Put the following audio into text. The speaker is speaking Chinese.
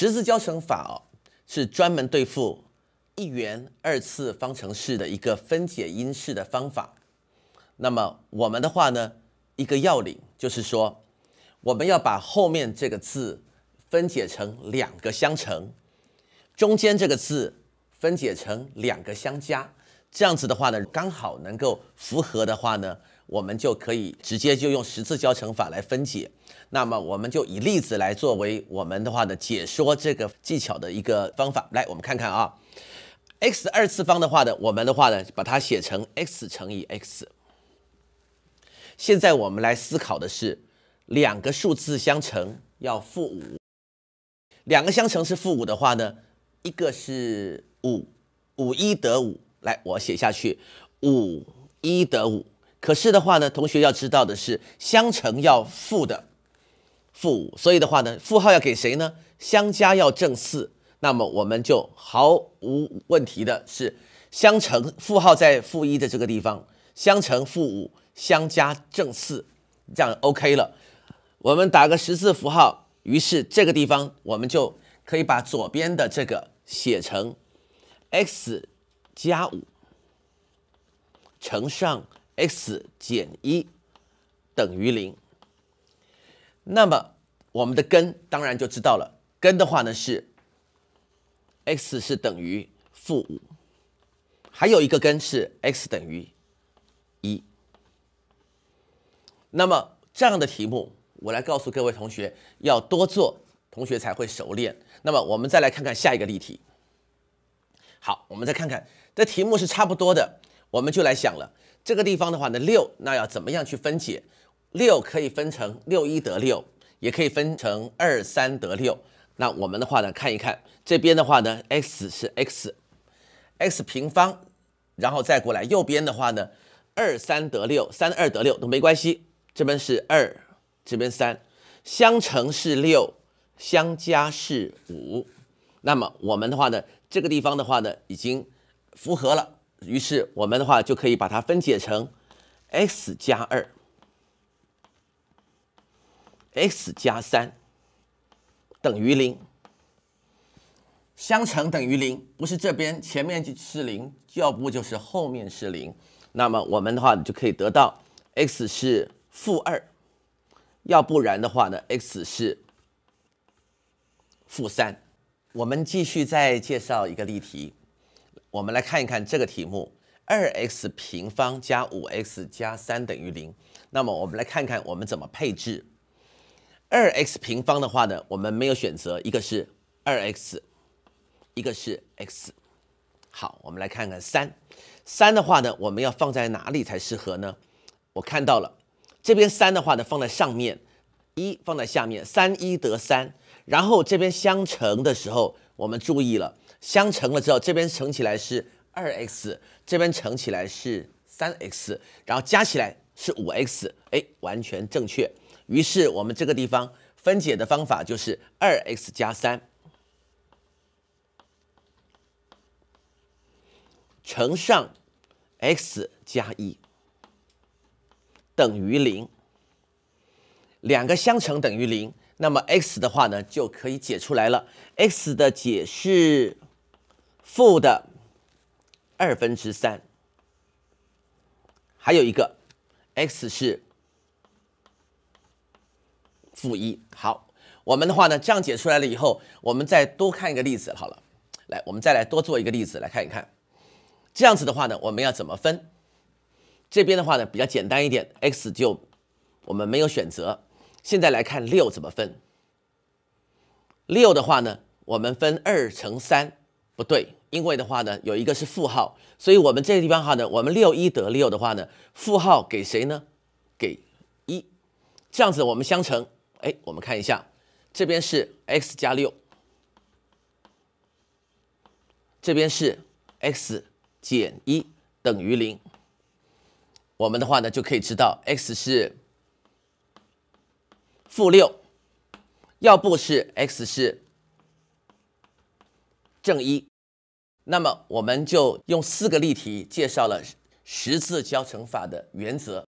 十字交乘法哦，是专门对付一元二次方程式的一个分解因式的方法。那么我们的话呢，一个要领就是说，我们要把后面这个字分解成两个相乘，中间这个字分解成两个相加，这样子的话呢，刚好能够符合的话呢。我们就可以直接就用十字交乘法来分解。那么，我们就以例子来作为我们的话呢，解说这个技巧的一个方法。来，我们看看啊，x 二次方的话呢，我们的话呢，把它写成 x 乘以 x。现在我们来思考的是，两个数字相乘要负五，两个相乘是负五的话呢，一个是五，五一得五。来，我写下去，五一得五。可是的话呢，同学要知道的是，相乘要负的负五，所以的话呢，负号要给谁呢？相加要正四，那么我们就毫无问题的是，相乘负号在负一的这个地方，相乘负五，相加正四，这样 OK 了。我们打个十字符号，于是这个地方我们就可以把左边的这个写成 x 加五乘上。x 减一等于零，那么我们的根当然就知道了。根的话呢是 x 是等于负五，还有一个根是 x 等于一。那么这样的题目，我来告诉各位同学，要多做，同学才会熟练。那么我们再来看看下一个例题。好，我们再看看这题目是差不多的。我们就来想了，这个地方的话呢，六，那要怎么样去分解？六可以分成六一得六，也可以分成二三得六。那我们的话呢，看一看这边的话呢，x 是 x，x 平方，然后再过来右边的话呢，二三得六，三二得六都没关系。这边是二，这边三，相乘是六，相加是五。那么我们的话呢，这个地方的话呢，已经符合了。于是我们的话就可以把它分解成 x 加二、x 加三等于零，相乘等于零，不是这边前面是零，要不就是后面是零。那么我们的话就可以得到 x 是负二，要不然的话呢 x 是负三。我们继续再介绍一个例题。我们来看一看这个题目：二 x 平方加五 x 加三等于零。那么我们来看看我们怎么配置。二 x 平方的话呢，我们没有选择，一个是二 x，一个是 x。好，我们来看看三。三的话呢，我们要放在哪里才适合呢？我看到了，这边三的话呢，放在上面，一放在下面，三一得三。然后这边相乘的时候。我们注意了，相乘了之后，这边乘起来是二 x，这边乘起来是三 x，然后加起来是五 x，哎，完全正确。于是我们这个地方分解的方法就是二 x 加三乘上 x 加一等于零。两个相乘等于零，那么 x 的话呢就可以解出来了。x 的解是负的二分之三，还有一个 x 是负一。好，我们的话呢这样解出来了以后，我们再多看一个例子。好了，来，我们再来多做一个例子来看一看。这样子的话呢，我们要怎么分？这边的话呢比较简单一点，x 就我们没有选择。现在来看六怎么分，六的话呢，我们分二乘三，不对，因为的话呢有一个是负号，所以我们这个地方哈呢，我们六一得六的话呢，负号给谁呢？给一，这样子我们相乘，哎，我们看一下，这边是 x 加六，这边是 x 减一等于零，我们的话呢就可以知道 x 是。负六，要不是 x 是正一，那么我们就用四个例题介绍了十字交乘法的原则。